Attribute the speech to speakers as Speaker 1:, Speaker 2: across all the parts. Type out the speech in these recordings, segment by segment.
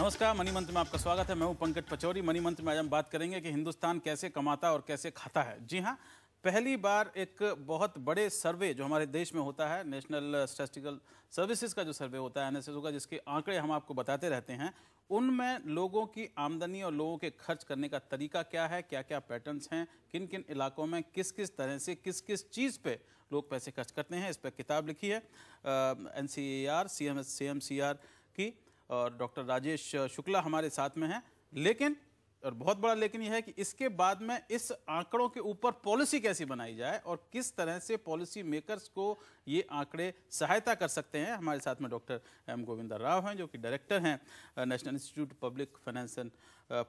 Speaker 1: नमस्कार मनी मंत्र में आपका स्वागत है मैं हूं पंकज पचौरी मनी मंत्र में आज हम बात करेंगे कि हिंदुस्तान कैसे कमाता और कैसे खाता है जी हाँ पहली बार एक बहुत बड़े सर्वे जो हमारे देश में होता है नेशनल स्टेटिस्टिकल सर्विसेज का जो सर्वे होता है एनएसएसओ का जिसके आंकड़े हम आपको बताते रहते हैं उनमें लोगों की आमदनी और लोगों के खर्च करने का तरीका क्या है क्या क्या पैटर्न्स हैं किन किन इलाकों में किस किस तरह से किस किस चीज़ पे लोग पैसे खर्च करते हैं इस पर किताब लिखी है N C A R C M C M C R की और डॉक्टर राजेश शुक्ला हमारे साथ में हैं लेकिन और बहुत बड़ा लेकिन यह है कि इसके बाद में इस आंकड़ों के ऊपर पॉलिसी कैसी बनाई जाए और किस तरह से पॉलिसी मेकर्स को ये आंकड़े सहायता कर सकते हैं हमारे साथ में डॉक्टर एम गोविंदा राव हैं जो कि डायरेक्टर हैं National Institute Public Finance and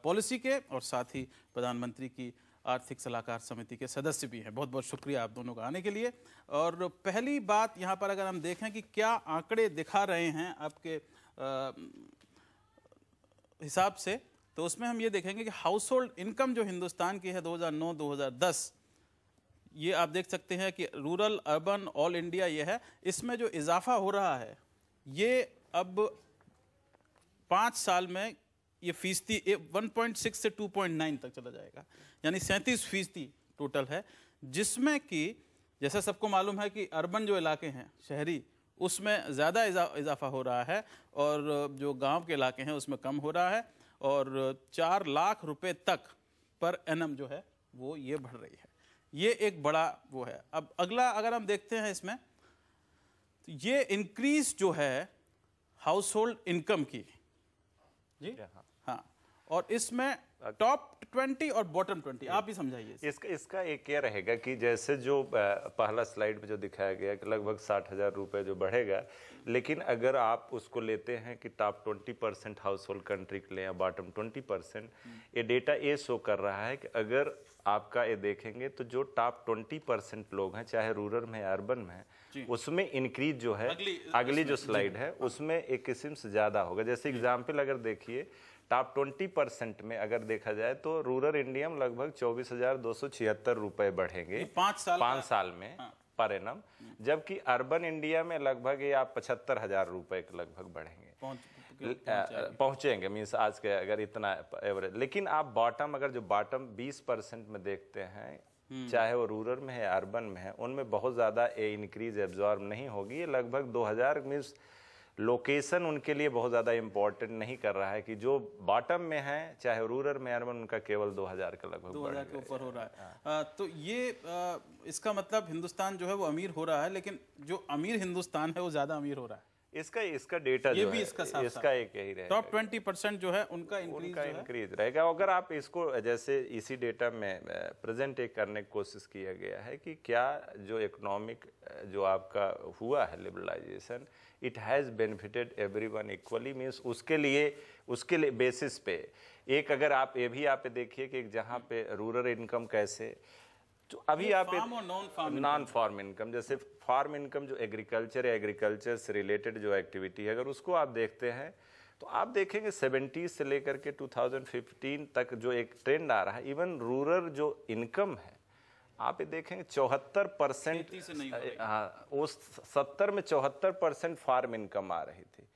Speaker 1: Policy के और साथ ही प्रधानमंत्री की आर्थिक सलाहकार समिति के सदस्य भी हैं बहुत बहुत शुक्रिया आप दोनों का आने के लिए और पहली बात यहाँ पर अगर हम देखें कि क्या आंकड़े दिखा रहे हैं आपके हिसाब से तो उसमें हम ये देखेंगे कि हाउस होल्ड इनकम जो हिंदुस्तान की है 2009-2010 ये आप देख सकते हैं कि रूरल अर्बन ऑल इंडिया ये है इसमें जो इजाफा हो रहा है ये अब पाँच साल में ये फीसदी वन पॉइंट सिक्स से टू पॉइंट नाइन तक चला जाएगा यानी सैंतीस फीसदी टोटल है जिसमें कि जैसा सबको मालूम है कि अर्बन जो इलाके हैं शहरी उसमें ज़्यादा इजा, इजाफा हो रहा है और जो गांव के इलाके हैं उसमें कम हो रहा है और चार लाख रुपए तक पर एनम जो है वो ये बढ़ रही है ये एक बड़ा वो है अब अगला अगर हम देखते हैं इसमें तो ये इंक्रीज जो है हाउस होल्ड इनकम की जी हाँ, हाँ। और इसमें टॉप ट्वेंटी और बॉटम ट्वेंटी आप ही समझाइए इसका इसका एक क्या
Speaker 2: रहेगा कि जैसे जो पहला स्लाइड में जो दिखाया गया कि लगभग साठ हज़ार रुपये जो बढ़ेगा लेकिन अगर आप उसको लेते हैं कि top twenty percent household country के लिए या बॉटम ट्वेंटी परसेंट ये डेटा ये शो कर रहा है कि अगर आपका ये देखेंगे तो जो टॉप ट्वेंटी परसेंट लोग हैं चाहे रूरल में या अर्बन में उसमें इंक्रीज जो है अगली, अगली जो स्लाइड है हाँ। उसमें एक किस्म से ज़्यादा होगा जैसे एग्जाम्पल अगर देखिए टॉप ट्वेंटी परसेंट में अगर देखा जाए तो रूरल इंडिया में लगभग चौबीस हजार दो सौ छिहत्तर रुपए बढ़ेंगे पांच साल पांच साल में हाँ। पर एनम जबकि अर्बन इंडिया में लगभग ये आप पचहत्तर हजार रुपए के लगभग बढ़ेंगे पहुंचेंगे, मीन्स आज के अगर इतना एवरेज लेकिन आप बॉटम अगर जो बॉटम बीस परसेंट में देखते हैं हम्म। चाहे वो रूरल में है अर्बन में है उनमें बहुत ज़्यादा ए इंक्रीज एब्जॉर्ब नहीं होगी ये लगभग दो हजार लोकेशन उनके लिए बहुत ज़्यादा इम्पोर्टेंट नहीं कर रहा है कि जो बॉटम में है चाहे रूरल में अर्बन उनका केवल 2000 का लगभग 2000
Speaker 1: के ऊपर हो रहा है आ, तो ये आ, इसका मतलब हिंदुस्तान जो है वो अमीर हो रहा है लेकिन जो अमीर हिंदुस्तान है वो ज़्यादा अमीर हो रहा है
Speaker 2: इसका इसका डेटा जो भी इसका साथ इसका एक यही रहेगा टॉप
Speaker 1: ट्वेंटी परसेंट जो है उनका इंक्रीज उनका
Speaker 2: इंक्रीज रहेगा अगर आप इसको जैसे इसी डेटा में प्रेजेंट एक करने की कोशिश किया गया है कि क्या जो इकोनॉमिक जो आपका हुआ है liberalisation it has benefited everyone equally means उसके लिए उसके लिए बेसिस पे एक अगर आप ये भी आप देखिए कि जहाँ पे रूरल इनकम कैसे तो अभी आप नॉन फार्म इनकम जैसे फार्म इनकम जो एग्रीकल्चर या एग्रीकल्चर से रिलेटेड जो एक्टिविटी है अगर उसको आप देखते हैं तो आप देखेंगे सेवेंटीज से लेकर के 2015 तक जो एक ट्रेंड आ रहा है इवन रूरल जो इनकम है आप ये देखेंगे चौहत्तर परसेंट हाँ वो सत्तर में चौहत्तर परसेंट फार्म इनकम आ रही थी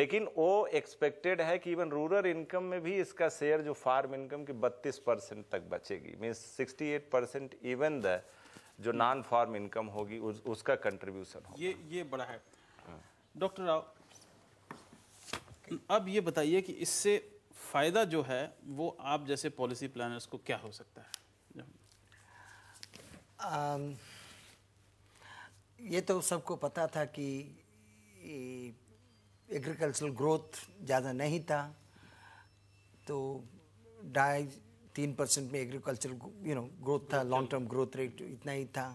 Speaker 2: लेकिन वो एक्सपेक्टेड है कि इवन रूरल इनकम में भी इसका शेयर जो फार्म इनकम की 32 परसेंट तक बचेगी मीन्स 68 परसेंट इवन द जो नॉन फार्म इनकम होगी उस, उसका कंट्रीब्यूशन हो
Speaker 1: ये ये बड़ा है डॉक्टर राव अब ये बताइए कि इससे फ़ायदा जो है वो आप जैसे पॉलिसी प्लानर्स को क्या हो सकता है
Speaker 2: ये तो सबको पता था कि एग्रीकल्चरल ग्रोथ ज़्यादा नहीं था तो ढाई तीन परसेंट में एग्रीकल्चरल यू नो ग्रोथ था लॉन्ग टर्म ग्रोथ रेट इतना ही था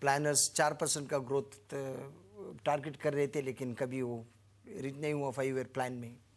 Speaker 2: प्लानर्स चार परसेंट का ग्रोथ टारगेट uh, कर रहे थे लेकिन कभी वो रीच नहीं हुआ फाइव ईयर प्लान में